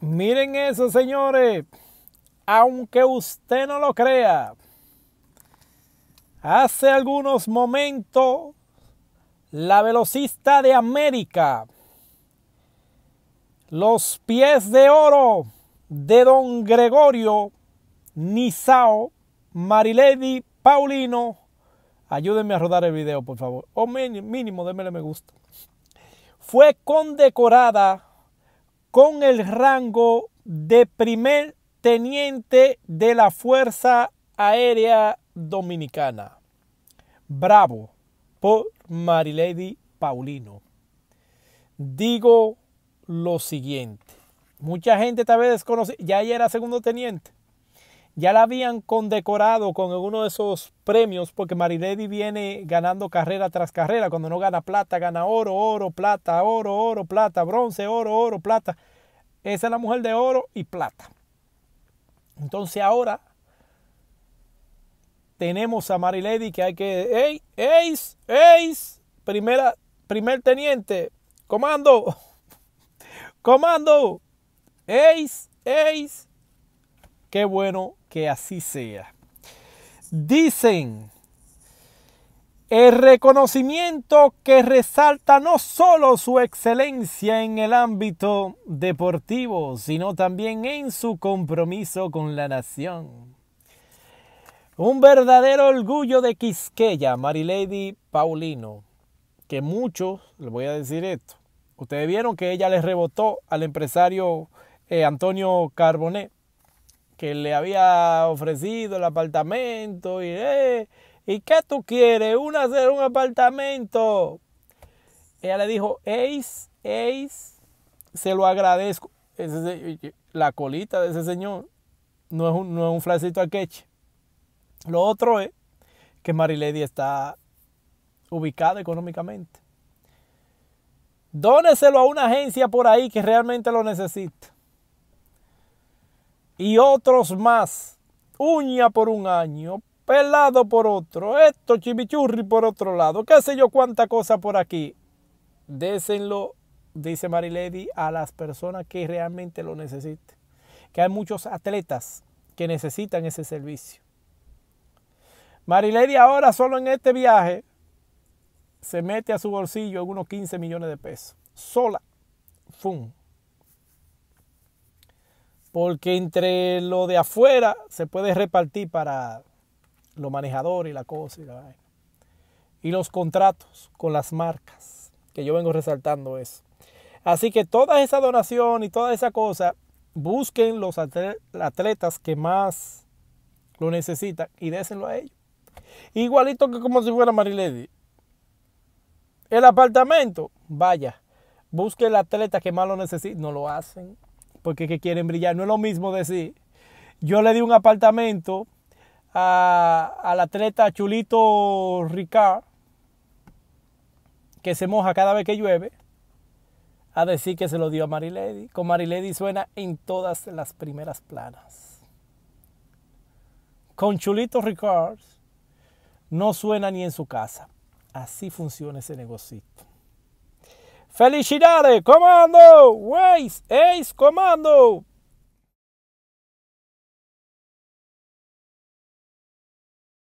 Miren eso, señores. Aunque usted no lo crea, hace algunos momentos la velocista de América, los pies de oro de don Gregorio Nisao, Marilady Paulino. Ayúdenme a rodar el video, por favor. O mínimo, démele me gusta. Fue condecorada con el rango de primer teniente de la Fuerza Aérea Dominicana. Bravo por Marilady Paulino. Digo lo siguiente. Mucha gente tal vez desconoce, ya ella era segundo teniente. Ya la habían condecorado con uno de esos premios porque Marilady viene ganando carrera tras carrera. Cuando no gana plata, gana oro, oro, plata, oro, oro, plata, bronce, oro, oro, plata. Esa es la mujer de oro y plata. Entonces ahora tenemos a Marilady que hay que... ¡Ey! ¡Eis! ¡Eis! Primera, primer teniente. Comando. Comando. ¡Eis! ¡Eis! Qué bueno que así sea. Dicen, el reconocimiento que resalta no solo su excelencia en el ámbito deportivo, sino también en su compromiso con la nación. Un verdadero orgullo de Quisqueya, Marilady Paulino, que muchos, les voy a decir esto, ustedes vieron que ella les rebotó al empresario eh, Antonio Carbonet que le había ofrecido el apartamento y, eh, ¿y qué tú quieres? Una hacer un apartamento. Ella le dijo, es Eis, se lo agradezco. la colita de ese señor no es un, no es un flacito al queche. Lo otro es que Marilady está ubicada económicamente. Dóneselo a una agencia por ahí que realmente lo necesita y otros más, uña por un año, pelado por otro, esto chimichurri por otro lado, qué sé yo cuánta cosa por aquí. Désenlo, dice Marilady, a las personas que realmente lo necesiten. Que hay muchos atletas que necesitan ese servicio. Marilady ahora solo en este viaje se mete a su bolsillo unos 15 millones de pesos. Sola. Fum porque entre lo de afuera se puede repartir para los manejadores y la cosa y los contratos con las marcas, que yo vengo resaltando eso. Así que toda esa donación y toda esa cosa, busquen los atletas que más lo necesitan y désenlo a ellos. Igualito que como si fuera Marilady. El apartamento, vaya, busque el atleta que más lo necesita, no lo hacen porque que quieren brillar. No es lo mismo decir, yo le di un apartamento a, al atleta Chulito Ricard, que se moja cada vez que llueve, a decir que se lo dio a Marilady. Con Marilady suena en todas las primeras planas. Con Chulito Ricard no suena ni en su casa. Así funciona ese negocito. ¡Felicidades, comando! Weiss, eis, comando!